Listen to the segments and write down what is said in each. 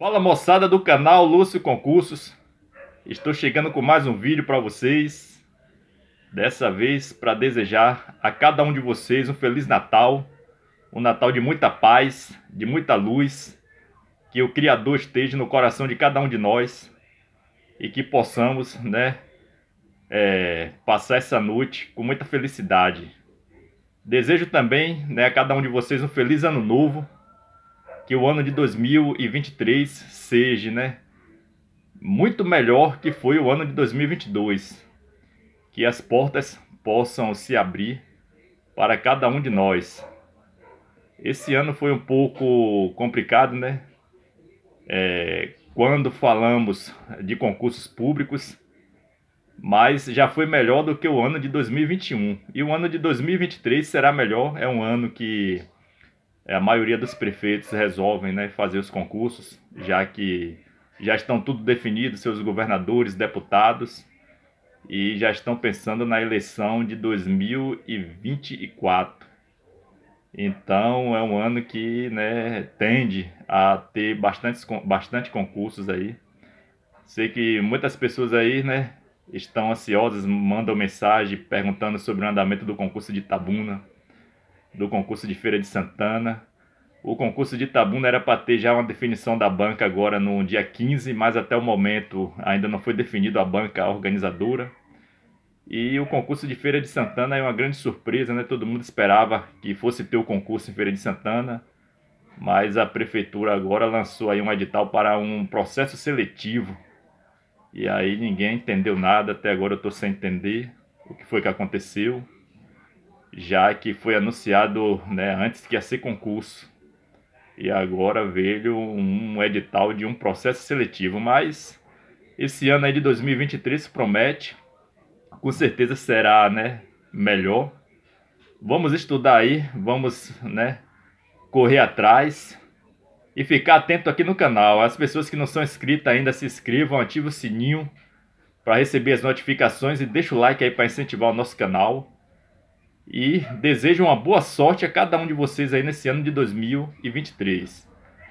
Fala moçada do canal Lúcio Concursos. Estou chegando com mais um vídeo para vocês. Dessa vez para desejar a cada um de vocês um feliz Natal, um Natal de muita paz, de muita luz, que o Criador esteja no coração de cada um de nós e que possamos, né, é, passar essa noite com muita felicidade. Desejo também, né, a cada um de vocês um feliz ano novo que o ano de 2023 seja, né, muito melhor que foi o ano de 2022. Que as portas possam se abrir para cada um de nós. Esse ano foi um pouco complicado, né? É, quando falamos de concursos públicos, mas já foi melhor do que o ano de 2021. E o ano de 2023 será melhor, é um ano que é, a maioria dos prefeitos resolvem né, fazer os concursos, já que já estão tudo definido, seus governadores, deputados, e já estão pensando na eleição de 2024. Então é um ano que né, tende a ter bastante, bastante concursos aí. Sei que muitas pessoas aí né, estão ansiosas, mandam mensagem perguntando sobre o andamento do concurso de Tabuna, do concurso de Feira de Santana. O concurso de Itabuna era para ter já uma definição da banca agora no dia 15, mas até o momento ainda não foi definido a banca organizadora. E o concurso de Feira de Santana é uma grande surpresa, né? Todo mundo esperava que fosse ter o concurso em Feira de Santana, mas a prefeitura agora lançou aí um edital para um processo seletivo. E aí ninguém entendeu nada, até agora eu estou sem entender o que foi que aconteceu já que foi anunciado né, antes que ia ser concurso. E agora veio um edital de um processo seletivo, mas esse ano aí de 2023 promete, com certeza será né, melhor. Vamos estudar aí, vamos né, correr atrás e ficar atento aqui no canal. As pessoas que não são inscritas ainda se inscrevam, ative o sininho para receber as notificações e deixa o like aí para incentivar o nosso canal e desejo uma boa sorte a cada um de vocês aí nesse ano de 2023.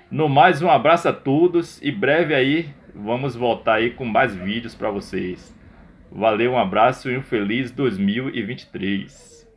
No mais, um abraço a todos e breve aí vamos voltar aí com mais vídeos para vocês. Valeu, um abraço e um feliz 2023.